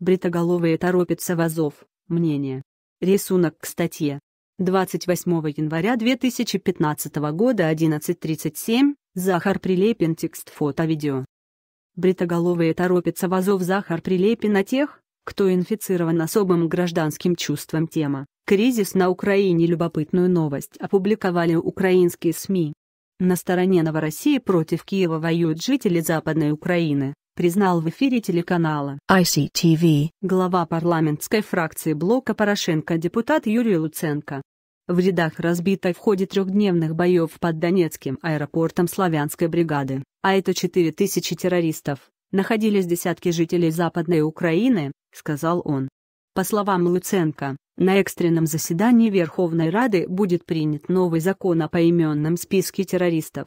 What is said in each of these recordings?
Бритоголовые торопятся в Азов. Мнение. Рисунок к статье. 28 января 2015 года 11.37, Захар Прилепин текст фото-видео. Бритоголовые торопятся в Азов Захар Прилепин на тех, кто инфицирован особым гражданским чувством тема. Кризис на Украине любопытную новость опубликовали украинские СМИ. На стороне Новороссии против Киева воюют жители Западной Украины, признал в эфире телеканала ICTV глава парламентской фракции блока Порошенко депутат Юрий Луценко. В рядах разбитой в ходе трехдневных боев под Донецким аэропортом славянской бригады, а это 4000 террористов, находились десятки жителей Западной Украины, сказал он. По словам Луценко, на экстренном заседании Верховной Рады будет принят новый закон о поименном списке террористов,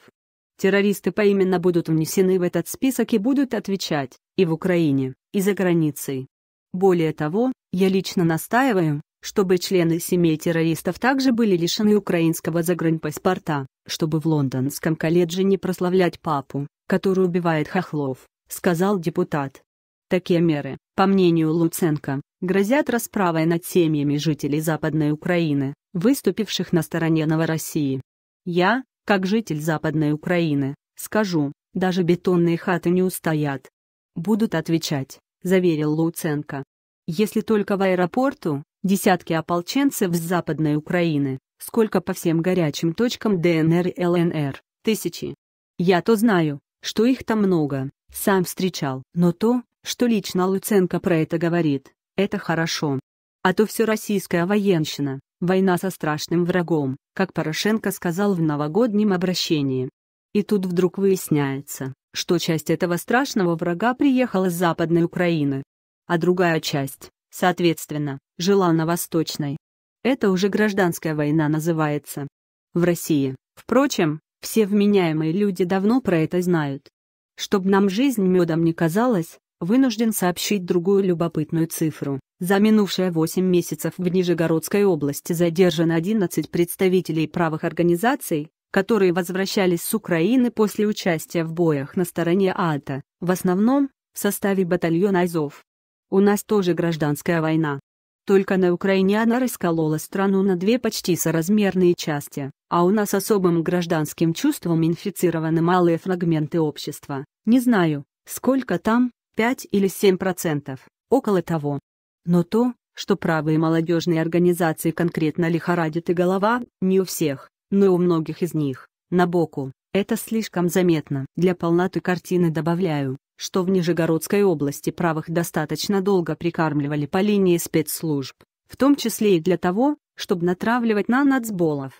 Террористы поименно будут внесены в этот список и будут отвечать и в Украине, и за границей. Более того, я лично настаиваю, чтобы члены семей террористов также были лишены украинского загранпаспорта, чтобы в лондонском колледже не прославлять папу, который убивает хохлов, сказал депутат. Такие меры, по мнению Луценко, грозят расправой над семьями жителей Западной Украины, выступивших на стороне Новороссии. Я, как житель Западной Украины, скажу, даже бетонные хаты не устоят. Будут отвечать, заверил Луценко. Если только в аэропорту, десятки ополченцев с Западной Украины, сколько по всем горячим точкам ДНР и ЛНР, тысячи. Я то знаю, что их там много, сам встречал, но то, что лично Луценко про это говорит, это хорошо. А то все российская военщина, Война со страшным врагом, как Порошенко сказал в новогоднем обращении. И тут вдруг выясняется, что часть этого страшного врага приехала с Западной Украины, а другая часть, соответственно, жила на Восточной. Это уже гражданская война называется. В России, впрочем, все вменяемые люди давно про это знают. Чтоб нам жизнь медом не казалась, вынужден сообщить другую любопытную цифру. За минувшие 8 месяцев в Нижегородской области задержано 11 представителей правых организаций, которые возвращались с Украины после участия в боях на стороне АТО, в основном, в составе батальона Азов. У нас тоже гражданская война. Только на Украине она расколола страну на две почти соразмерные части, а у нас особым гражданским чувством инфицированы малые фрагменты общества. Не знаю, сколько там, 5 или 7%, около того. Но то, что правые молодежные организации конкретно лихорадят и голова, не у всех, но и у многих из них, на боку, это слишком заметно. Для полноты картины добавляю, что в Нижегородской области правых достаточно долго прикармливали по линии спецслужб, в том числе и для того, чтобы натравливать на нацболов.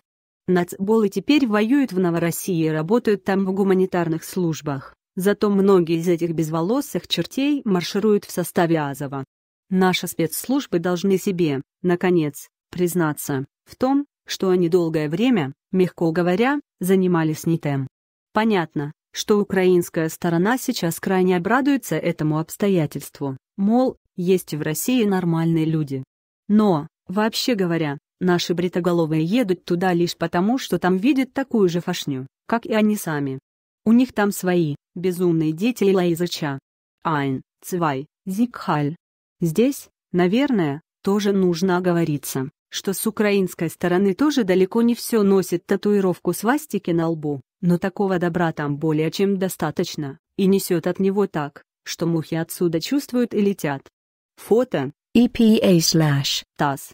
Нацболы теперь воюют в Новороссии и работают там в гуманитарных службах. Зато многие из этих безволосых чертей маршируют в составе Азова. Наши спецслужбы должны себе, наконец, признаться в том, что они долгое время, мягко говоря, занимались не тем. Понятно, что украинская сторона сейчас крайне обрадуется этому обстоятельству, мол, есть в России нормальные люди. Но, вообще говоря, наши бритоголовые едут туда лишь потому, что там видят такую же фашню, как и они сами. У них там свои, безумные дети Лайзача. Айн, Цвай, Зикхаль. Здесь, наверное, тоже нужно оговориться, что с украинской стороны тоже далеко не все носит татуировку свастики на лбу, но такого добра там более чем достаточно, и несет от него так, что мухи отсюда чувствуют и летят. Фото EPA slash TAS